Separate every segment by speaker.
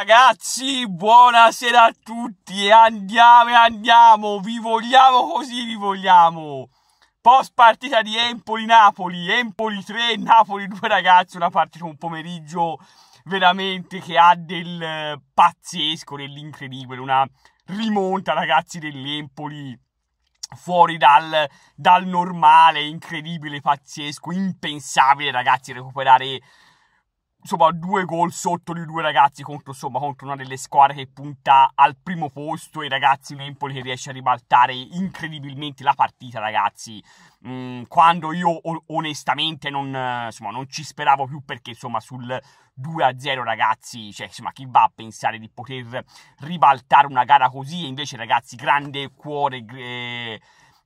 Speaker 1: Ragazzi, buonasera a tutti e andiamo e andiamo, vi vogliamo così, vi vogliamo. Post partita di Empoli-Napoli, Empoli 3, Napoli 2 ragazzi, una partita un pomeriggio veramente che ha del pazzesco, dell'incredibile, una rimonta ragazzi dell'Empoli fuori dal, dal normale, incredibile, pazzesco, impensabile ragazzi recuperare insomma, due gol sotto di due ragazzi contro, insomma, contro, una delle squadre che punta al primo posto. I ragazzi Empoli che riesce a ribaltare incredibilmente la partita, ragazzi. Mm, quando io onestamente non, insomma, non, ci speravo più perché insomma, sul 2-0, ragazzi, cioè, insomma, chi va a pensare di poter ribaltare una gara così? E invece, ragazzi, grande cuore. Eh,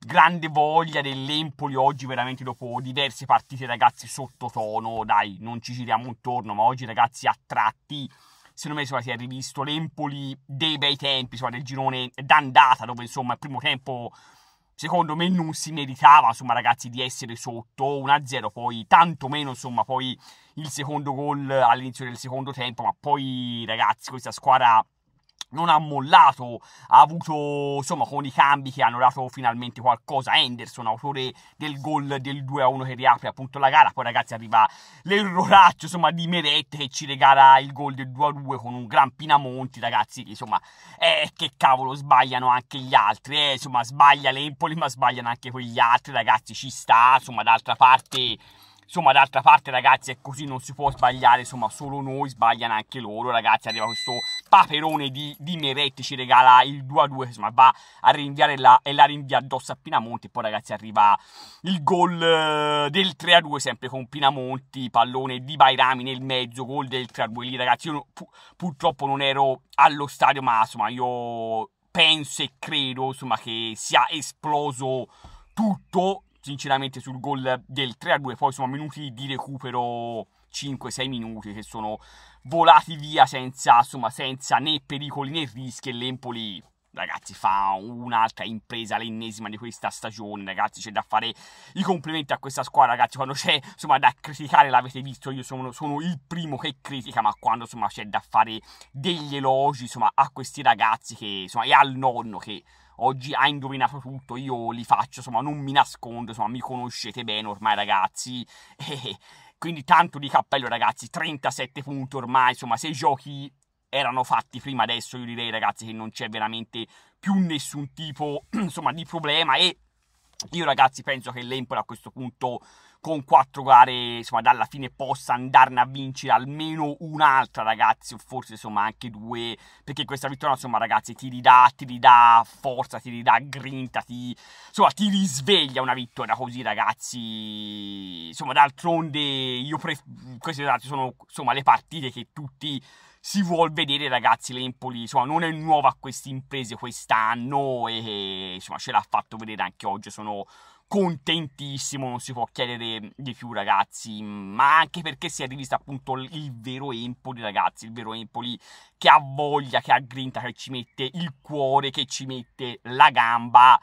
Speaker 1: grande voglia dell'Empoli oggi veramente dopo diverse partite ragazzi sottotono, dai non ci giriamo intorno, ma oggi ragazzi a tratti secondo me insomma, si è rivisto l'Empoli dei bei tempi, insomma, del girone d'andata dove insomma il primo tempo secondo me non si meritava insomma ragazzi di essere sotto 1-0 poi tantomeno insomma poi il secondo gol all'inizio del secondo tempo ma poi ragazzi questa squadra non ha mollato, ha avuto, insomma, con i cambi che hanno dato finalmente qualcosa. Henderson, autore del gol del 2-1 che riapre appunto la gara. Poi, ragazzi, arriva l'erroraccio, insomma, di Merette che ci regala il gol del 2-2 con un gran Pinamonti, ragazzi. Insomma, eh, che cavolo, sbagliano anche gli altri. Eh, insomma, sbaglia l'Empoli, ma sbagliano anche quegli altri, ragazzi. Ci sta, insomma, d'altra parte Insomma, d'altra parte, ragazzi, è così, non si può sbagliare. Insomma, solo noi sbagliano anche loro. Ragazzi, arriva questo paperone di, di Meretti, ci regala il 2-2. Insomma, va a rinviare la, e la rinvia addosso a Pinamonti. E poi, ragazzi, arriva il gol eh, del 3-2, sempre con Pinamonti, pallone di Bairami nel mezzo, gol del 3-2. Lì, ragazzi, io pu purtroppo non ero allo stadio, ma insomma, io penso e credo insomma, che sia esploso tutto sinceramente sul gol del 3-2, poi sono minuti di recupero 5-6 minuti che sono volati via senza, insomma, senza né pericoli né rischi e l'Empoli ragazzi, fa un'altra impresa, l'ennesima di questa stagione, ragazzi, c'è da fare i complimenti a questa squadra, ragazzi, quando c'è, insomma, da criticare, l'avete visto, io sono, sono, il primo che critica, ma quando, insomma, c'è da fare degli elogi, insomma, a questi ragazzi che, insomma, e al nonno che... Oggi ha indovinato tutto, io li faccio, insomma, non mi nascondo, insomma, mi conoscete bene ormai ragazzi. E, quindi tanto di cappello ragazzi, 37 punti ormai, insomma se giochi erano fatti prima, adesso io direi ragazzi che non c'è veramente più nessun tipo insomma, di problema e io ragazzi penso che l'Empoli a questo punto con quattro gare, insomma, dalla fine possa andarne a vincere almeno un'altra, ragazzi, o forse insomma anche due, perché questa vittoria, insomma, ragazzi, ti ridà, ti ridà forza, ti ridà grinta, ti, insomma, ti risveglia una vittoria così, ragazzi. Insomma, d'altronde, io pref... queste ragazzi, sono insomma le partite che tutti si vuol vedere ragazzi l'Empoli insomma non è nuova a queste imprese quest'anno e eh, insomma ce l'ha fatto vedere anche oggi sono contentissimo, non si può chiedere di più ragazzi, ma anche perché si è rivista appunto il vero Empoli ragazzi, il vero Empoli che ha voglia, che ha grinta, che ci mette il cuore, che ci mette la gamba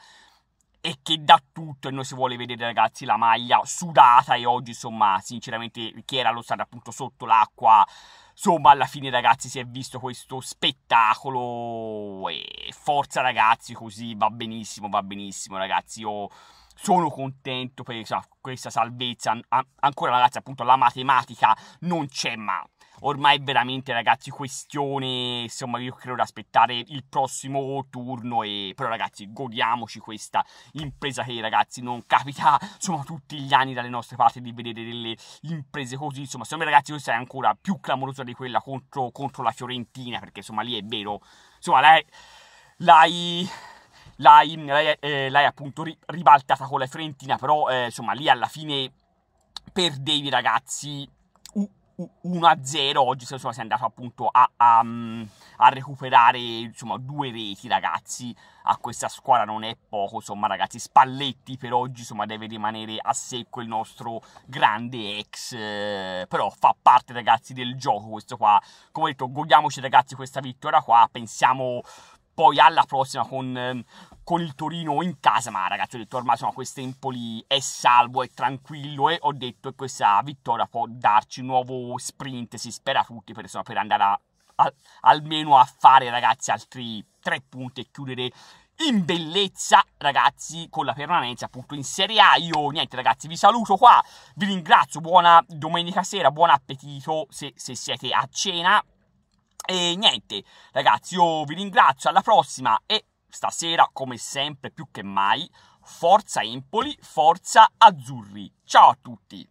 Speaker 1: e che dà tutto e noi si vuole vedere ragazzi la maglia sudata e oggi insomma sinceramente chi era lo stato appunto sotto l'acqua insomma alla fine ragazzi si è visto questo spettacolo e forza ragazzi così va benissimo va benissimo ragazzi io sono contento per questa salvezza. ancora ragazzi, appunto, la matematica non c'è ma ormai è veramente ragazzi questione insomma io credo di aspettare il prossimo turno e però ragazzi godiamoci questa impresa che ragazzi non capita insomma tutti gli anni dalle nostre parti di vedere delle imprese così insomma secondo me ragazzi questa è ancora più clamorosa di quella contro, contro la Fiorentina perché insomma lì è vero insomma lei l'hai l'hai, l'hai, eh, l'hai appunto ri- ribaltata con la Fiorentina, però eh, insomma lì alla fine perdevi ragazzi 1-0, oggi insomma, si è andato appunto a, a, a, recuperare insomma, due reti ragazzi, a questa squadra non è poco, insomma ragazzi Spalletti per oggi insomma deve rimanere a secco il nostro grande ex, eh, però fa parte ragazzi del gioco questo qua, come detto godiamoci ragazzi questa vittoria qua, pensiamo poi alla prossima con, ehm, con il Torino in casa, ma ragazzi ho detto ormai insomma questo Empoli è salvo, è tranquillo e eh. ho detto che questa vittoria può darci un nuovo sprint, si spera tutti per, insomma, per andare a, a, almeno a fare ragazzi altri tre punti e chiudere in bellezza, ragazzi, con la permanenza appunto in Serie A. Io niente, ragazzi, vi saluto qua, vi ringrazio, buona domenica sera, buon appetito se, se siete a cena, e niente, ragazzi, io vi ringrazio, alla prossima e stasera, come sempre, più che mai, forza Empoli, forza Azzurri. Ciao a tutti!